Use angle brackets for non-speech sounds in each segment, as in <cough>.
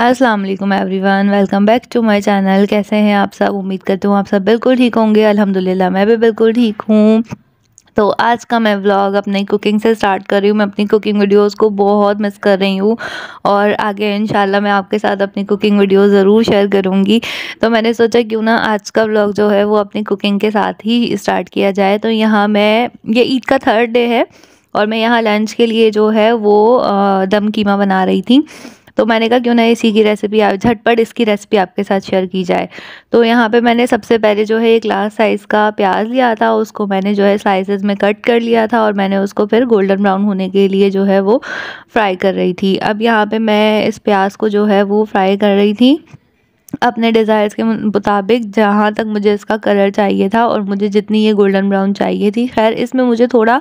अस्सलाम वालेकुम everyone welcome back to my channel कैसे हैं आप सब उम्मीद करती हूँ आप सब बिल्कुल ठीक होंगे अल्हम्दुलिल्लाह मैं भी बिल्कुल ठीक हूँ तो आज का मैं व्लॉग अपनी कुकिंग से स्टार्ट कर रही हूँ मैं अपनी कुकिंग वीडियोस को बहुत मिस कर रही हूँ और आगे इन मैं आपके साथ अपनी कुकिंग वीडियो ज़रूर शेयर करूँगी तो मैंने सोचा क्यों ना आज का व्लॉग जो है वो अपनी कुकिंग के साथ ही स्टार्ट किया जाए तो यहाँ मैं ये ईद का थर्ड डे है और मैं यहाँ लंच के लिए जो है वो दम कीमा बना रही थी तो मैंने कहा क्यों ना इसी की रेसिपी आप झटपट इसकी रेसिपी आपके साथ शेयर की जाए तो यहाँ पे मैंने सबसे पहले जो है एक लार्ज साइज़ का प्याज लिया था उसको मैंने जो है स्लाइसेस में कट कर लिया था और मैंने उसको फिर गोल्डन ब्राउन होने के लिए जो है वो फ्राई कर रही थी अब यहाँ पर मैं इस प्याज को जो है वो फ्राई कर रही थी अपने डिज़ायर्स के मुताबिक जहाँ तक मुझे इसका कलर चाहिए था और मुझे जितनी ये गोल्डन ब्राउन चाहिए थी खैर इसमें मुझे थोड़ा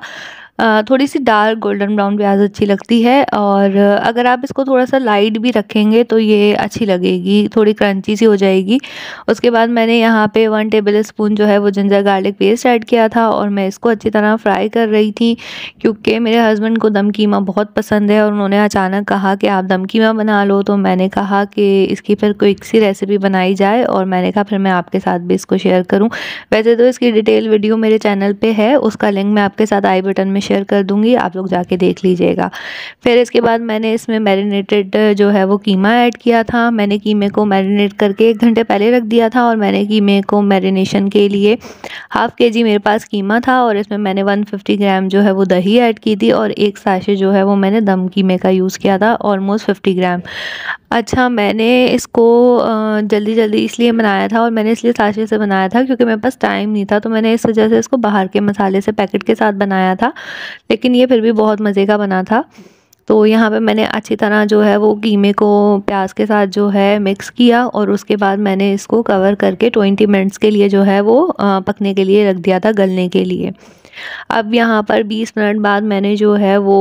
थोड़ी सी डार्क गोल्डन ब्राउन प्याज अच्छी लगती है और अगर आप इसको थोड़ा सा लाइट भी रखेंगे तो ये अच्छी लगेगी थोड़ी क्रंची सी हो जाएगी उसके बाद मैंने यहाँ पे वन टेबल स्पून जो है वो जिंजर गार्लिक पेस्ट ऐड किया था और मैं इसको अच्छी तरह फ्राई कर रही थी क्योंकि मेरे हस्बैंड को दम कीमा बहुत पसंद है और उन्होंने अचानक कहा कि आप दम कीमा बना लो तो मैंने कहा कि इसकी फिर क्विक सी रेसिपी बनाई जाए और मैंने कहा फिर मैं आपके साथ भी इसको शेयर करूँ वैसे तो इसकी डिटेल वीडियो मेरे चैनल पर है उसका लिंक मैं आपके साथ आई बटन में शेयर कर दूँगी आप लोग जाके देख लीजिएगा फिर इसके बाद मैंने इसमें मैरिनेटेड जो है वो कीमा ऐड किया था मैंने कीमे को मैरिनेट करके एक घंटे पहले रख दिया था और मैंने कीमे को मैरिनेशन के लिए हाफ़ के जी मेरे पास कीमा था और इसमें मैंने वन ग्राम जो है वो दही ऐड की थी और एक साशे जो है वो मैंने दम कीमे का यूज़ किया था ऑलमोस्ट फिफ्टी ग्राम अच्छा मैंने इसको जल्दी जल्दी इसलिए बनाया था और मैंने इसलिए साशे से बनाया था क्योंकि मेरे पास टाइम नहीं था तो मैंने इस वजह से इसको बाहर के मसाले से पैकेट के साथ बनाया था लेकिन ये फिर भी बहुत मज़े का बना था तो यहाँ पे मैंने अच्छी तरह जो है वो कीमे को प्याज के साथ जो है मिक्स किया और उसके बाद मैंने इसको कवर करके 20 मिनट्स के लिए जो है वो पकने के लिए रख दिया था गलने के लिए अब यहाँ पर 20 मिनट बाद मैंने जो है वो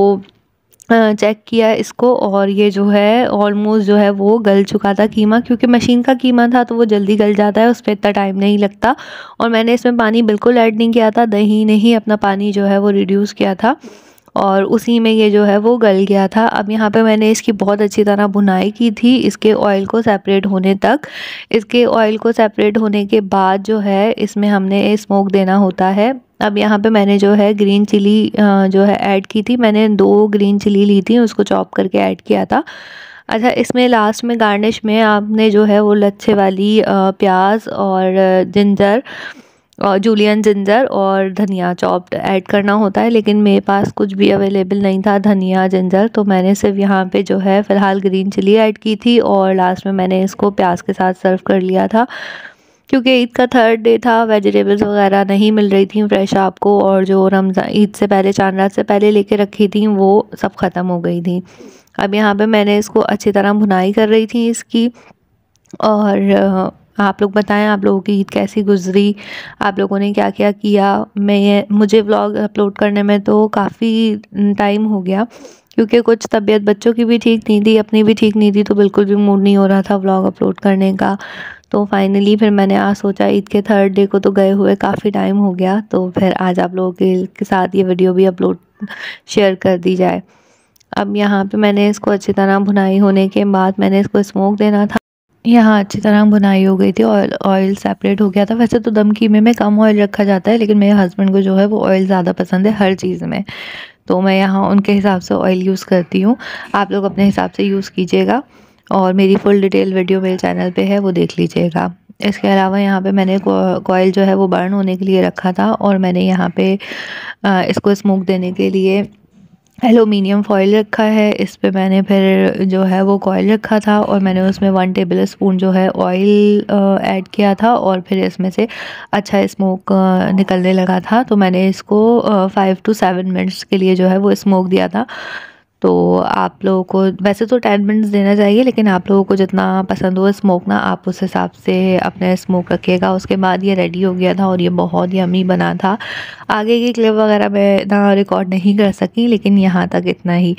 चेक किया इसको और ये जो है ऑलमोस्ट जो है वो गल चुका था कीमा क्योंकि मशीन का कीमा था तो वो जल्दी गल जाता है उस पर इतना टाइम नहीं लगता और मैंने इसमें पानी बिल्कुल ऐड नहीं किया था दही ने ही अपना पानी जो है वो रिड्यूस किया था और उसी में ये जो है वो गल गया था अब यहाँ पे मैंने इसकी बहुत अच्छी तरह बुनाई की थी इसके ऑयल को सेपरेट होने तक इसके ऑयल को सेपरेट होने के बाद जो है इसमें हमने स्मोक देना होता है अब यहाँ पे मैंने जो है ग्रीन चिली जो है ऐड की थी मैंने दो ग्रीन चिली ली थी उसको चॉप करके ऐड किया था अच्छा इसमें लास्ट में गार्निश में आपने जो है वो लच्छे वाली प्याज और जिंजर और जूलियन जिंजर और धनिया चॉप्ड ऐड करना होता है लेकिन मेरे पास कुछ भी अवेलेबल नहीं था धनिया जिंजर तो मैंने सिर्फ यहाँ पे जो है फ़िलहाल ग्रीन चिली ऐड की थी और लास्ट में मैंने इसको प्याज के साथ सर्व कर लिया था क्योंकि ईद का थर्ड डे था वेजिटेबल्स वगैरह नहीं मिल रही थी फ्रेश आपको और जो रमज़ान ईद से पहले चांद रात से पहले लेके रखी थी वो सब ख़त्म हो गई थी अब यहाँ पे मैंने इसको अच्छी तरह भुनाई कर रही थी इसकी और आप लोग बताएं आप लोगों की ईद कैसी गुजरी आप लोगों ने क्या क्या किया मैं मुझे व्लॉग अपलोड करने में तो काफ़ी टाइम हो गया क्योंकि कुछ तबीयत बच्चों की भी ठीक नहीं थी अपनी भी ठीक नहीं थी तो बिल्कुल भी मूड नहीं हो रहा था व्लॉग अपलोड करने का तो फाइनली फिर मैंने आज सोचा ईद के थर्ड डे को तो गए हुए काफ़ी टाइम हो गया तो फिर आज आप लोगों के, के साथ ये वीडियो भी अपलोड शेयर कर दी जाए अब यहाँ पे मैंने इसको अच्छी तरह भुनाई होने के बाद मैंने इसको स्मोक देना था यहाँ अच्छी तरह भुनाई हो गई थी ऑयल ऑयल सेपरेट हो गया था वैसे तो दम कीमे में कम ऑयल रखा जाता है लेकिन मेरे हस्बैंड को जो है वो ऑयल ज़्यादा पसंद है हर चीज़ में तो मैं यहाँ उनके हिसाब से ऑयल यूज़ करती हूँ आप लोग अपने हिसाब से यूज़ कीजिएगा और मेरी फुल डिटेल वीडियो मेरे चैनल पे है वो देख लीजिएगा इसके अलावा यहाँ पे मैंने कोयल जो है वो बर्न होने के लिए रखा था और मैंने यहाँ पे इसको स्मोक देने के लिए एलुमिनियम फॉइल रखा है इस पर मैंने फिर जो है वो कॉयल रखा था और मैंने उसमें वन टेबल स्पून जो है ऑयल ऐड किया था और फिर इसमें से अच्छा स्मोक निकलने लगा था तो मैंने इसको फ़ाइव टू सेवन मिनट्स के लिए जो है वो स्मोक दिया था तो आप लोगों को वैसे तो टेन मिनट्स देना चाहिए लेकिन आप लोगों को जितना पसंद हो स्मोक ना आप उस हिसाब से अपने स्मोक रखिएगा उसके बाद ये रेडी हो गया था और ये बहुत ही यमी बना था आगे की क्लिप वगैरह मैं ना रिकॉर्ड नहीं कर सकी लेकिन यहाँ तक इतना ही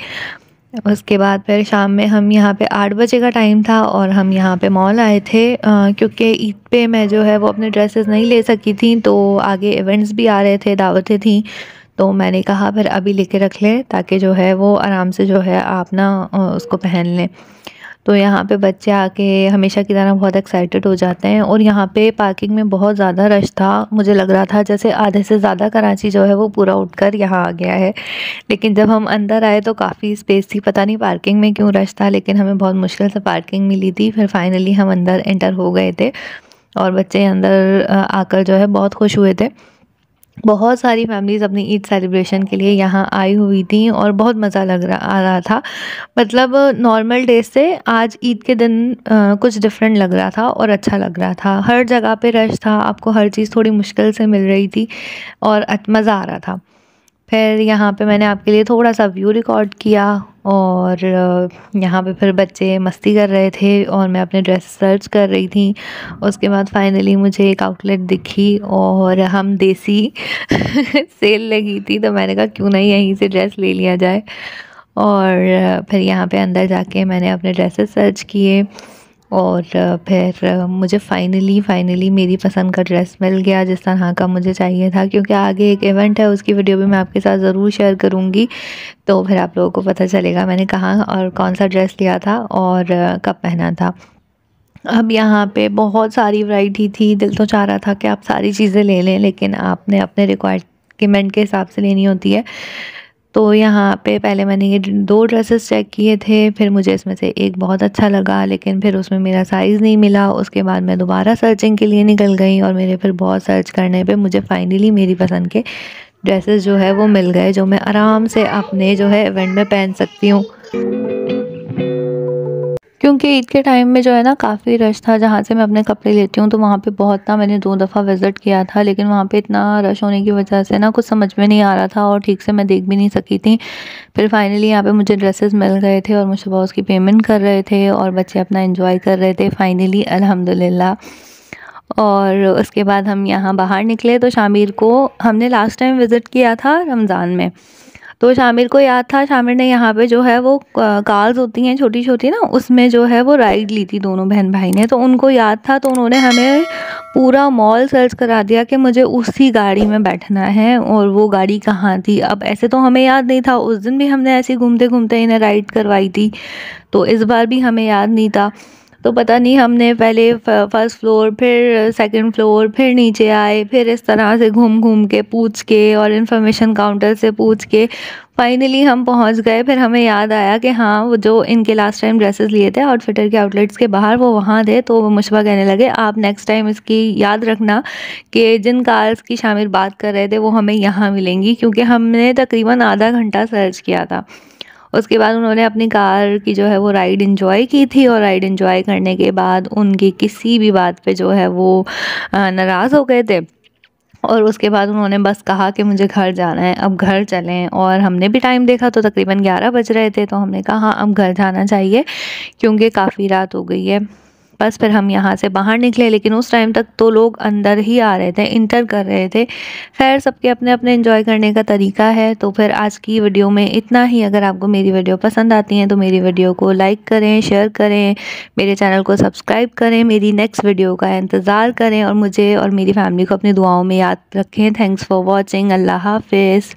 उसके बाद फिर शाम में हम यहाँ पे आठ बजे का टाइम था और हम यहाँ पे मॉल आए थे क्योंकि ईद पे मैं जो है वो अपने ड्रेसेस नहीं ले सकी थी तो आगे इवेंट्स भी आ रहे थे दावतें थी तो मैंने कहा फिर अभी लेके रख लें ताकि जो है वो आराम से जो है आप ना उसको पहन लें तो यहाँ पे बच्चे आके हमेशा की तरह बहुत एक्साइटेड हो जाते हैं और यहाँ पे पार्किंग में बहुत ज़्यादा रश था मुझे लग रहा था जैसे आधे से ज़्यादा कराची जो है वो पूरा उठकर यहाँ आ गया है लेकिन जब हम अंदर आए तो काफ़ी स्पेस थी पता नहीं पार्किंग में क्यों रश था लेकिन हमें बहुत मुश्किल से पार्किंग मिली थी फिर फाइनली हम अंदर एंटर हो गए थे और बच्चे अंदर आकर जो है बहुत खुश हुए थे बहुत सारी फैमिलीज़ अपनी ईद सेलिब्रेशन के लिए यहाँ आई हुई थी और बहुत मज़ा लग रहा आ रहा था मतलब नॉर्मल डे से आज ईद के दिन आ, कुछ डिफरेंट लग रहा था और अच्छा लग रहा था हर जगह पे रश था आपको हर चीज़ थोड़ी मुश्किल से मिल रही थी और मज़ा आ रहा था फिर यहाँ पे मैंने आपके लिए थोड़ा सा व्यू रिकॉर्ड किया और यहाँ पे फिर बच्चे मस्ती कर रहे थे और मैं अपने ड्रेस सर्च कर रही थी उसके बाद फाइनली मुझे एक आउटलेट दिखी और हम देसी सेल <laughs> लगी थी तो मैंने कहा क्यों नहीं यहीं से ड्रेस ले लिया जाए और फिर यहाँ पे अंदर जाके मैंने अपने ड्रेसेस सर्च किए और फिर मुझे फ़ाइनली फ़ाइनली मेरी पसंद का ड्रेस मिल गया जिस तरह का मुझे चाहिए था क्योंकि आगे एक इवेंट है उसकी वीडियो भी मैं आपके साथ ज़रूर शेयर करूँगी तो फिर आप लोगों को पता चलेगा मैंने कहाँ और कौन सा ड्रेस लिया था और कब पहना था अब यहाँ पे बहुत सारी वैरायटी थी दिल तो चाह रहा था कि आप सारी चीज़ें ले लें लेकिन आपने अपने रिक्वायरमेंट के हिसाब से लेनी होती है तो यहाँ पे पहले मैंने ये दो ड्रेसेस चेक किए थे फिर मुझे इसमें से एक बहुत अच्छा लगा लेकिन फिर उसमें मेरा साइज़ नहीं मिला उसके बाद मैं दोबारा सर्चिंग के लिए निकल गई और मेरे फिर बहुत सर्च करने पे मुझे फ़ाइनली मेरी पसंद के ड्रेसेस जो है वो मिल गए जो मैं आराम से अपने जो है इवेंट में पहन सकती हूँ क्योंकि ईद के टाइम में जो है ना काफ़ी रश था जहाँ से मैं अपने कपड़े लेती हूँ तो वहाँ पे बहुत ना मैंने दो दफ़ा विज़िट किया था लेकिन वहाँ पे इतना रश होने की वजह से ना कुछ समझ में नहीं आ रहा था और ठीक से मैं देख भी नहीं सकी थी फिर फाइनली यहाँ पे मुझे ड्रेसेस मिल गए थे और मुझे बहुत उसकी पेमेंट कर रहे थे और बच्चे अपना इन्जॉय कर रहे थे फाइनली अलहमदिल्ला और उसके बाद हम यहाँ बाहर निकले तो शामिर को हमने लास्ट टाइम विज़िट किया था रमज़ान में तो शामिर को याद था शामिर ने यहाँ पे जो है वो कार्स होती हैं छोटी छोटी ना उसमें जो है वो राइड ली थी दोनों बहन भाई ने तो उनको याद था तो उन्होंने हमें पूरा मॉल सर्च करा दिया कि मुझे उसी गाड़ी में बैठना है और वो गाड़ी कहाँ थी अब ऐसे तो हमें याद नहीं था उस दिन भी हमने ऐसे घूमते घूमते इन्हें राइड करवाई थी तो इस बार भी हमें याद नहीं था तो पता नहीं हमने पहले फर्स्ट फ्लोर फिर सेकंड फ्लोर फिर नीचे आए फिर इस तरह से घूम घूम के पूछ के और इन्फॉर्मेशन काउंटर से पूछ के फाइनली हम पहुंच गए फिर हमें याद आया कि हाँ वो जो इनके लास्ट टाइम ड्रेसेस लिए थे आउटफिटर के आउटलेट्स के बाहर वो वहाँ थे तो वो मुशबा कहने लगे आप नेक्स्ट टाइम इसकी याद रखना कि जिन कार्स की शामिल बात कर रहे थे वो हमें यहाँ मिलेंगी क्योंकि हमने तकरीबन आधा घंटा सर्च किया था उसके बाद उन्होंने अपनी कार की जो है वो राइड इन्जॉय की थी और राइड इन्जॉय करने के बाद उनकी किसी भी बात पे जो है वो नाराज़ हो गए थे और उसके बाद उन्होंने बस कहा कि मुझे घर जाना है अब घर चलें और हमने भी टाइम देखा तो तकरीबन ग्यारह बज रहे थे तो हमने कहा हाँ अब घर जाना चाहिए क्योंकि काफ़ी रात हो गई है बस फिर हम यहाँ से बाहर निकले लेकिन उस टाइम तक तो लोग अंदर ही आ रहे थे इंटर कर रहे थे खैर सबके अपने अपने इन्जॉय करने का तरीका है तो फिर आज की वीडियो में इतना ही अगर आपको मेरी वीडियो पसंद आती है तो मेरी वीडियो को लाइक करें शेयर करें मेरे चैनल को सब्सक्राइब करें मेरी नेक्स्ट वीडियो का इंतज़ार करें और मुझे और मेरी फैमिली को अपनी दुआओं में याद रखें थैंक्स फॉर वॉचिंग अल्लाह हाफिज़